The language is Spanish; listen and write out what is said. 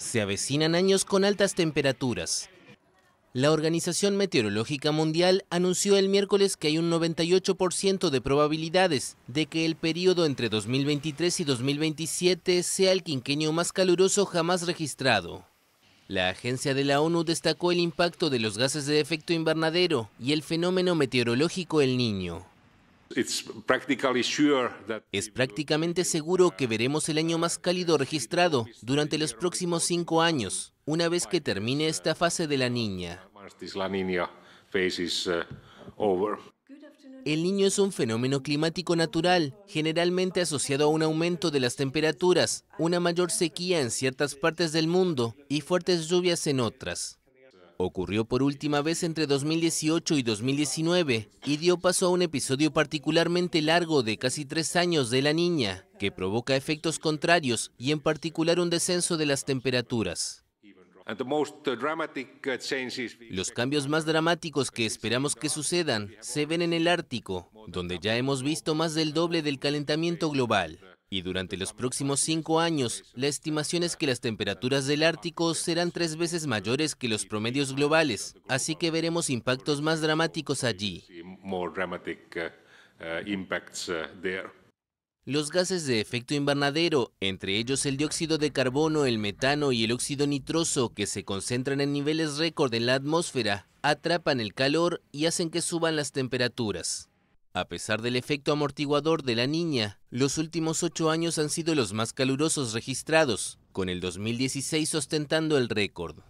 Se avecinan años con altas temperaturas. La Organización Meteorológica Mundial anunció el miércoles que hay un 98% de probabilidades de que el periodo entre 2023 y 2027 sea el quinquenio más caluroso jamás registrado. La agencia de la ONU destacó el impacto de los gases de efecto invernadero y el fenómeno meteorológico El Niño. Es prácticamente seguro que veremos el año más cálido registrado durante los próximos cinco años, una vez que termine esta fase de la niña. Uh, el niño es un fenómeno climático natural, generalmente asociado a un aumento de las temperaturas, una mayor sequía en ciertas partes del mundo y fuertes lluvias en otras. Ocurrió por última vez entre 2018 y 2019 y dio paso a un episodio particularmente largo de casi tres años de la niña, que provoca efectos contrarios y en particular un descenso de las temperaturas. Uh, Los cambios más dramáticos que esperamos que sucedan se ven en el Ártico, donde ya hemos visto más del doble del calentamiento global. Y durante los próximos cinco años, la estimación es que las temperaturas del Ártico serán tres veces mayores que los promedios globales, así que veremos impactos más dramáticos allí. Uh, uh, los gases de efecto invernadero, entre ellos el dióxido de carbono, el metano y el óxido nitroso, que se concentran en niveles récord en la atmósfera, atrapan el calor y hacen que suban las temperaturas. A pesar del efecto amortiguador de la niña, los últimos ocho años han sido los más calurosos registrados, con el 2016 ostentando el récord.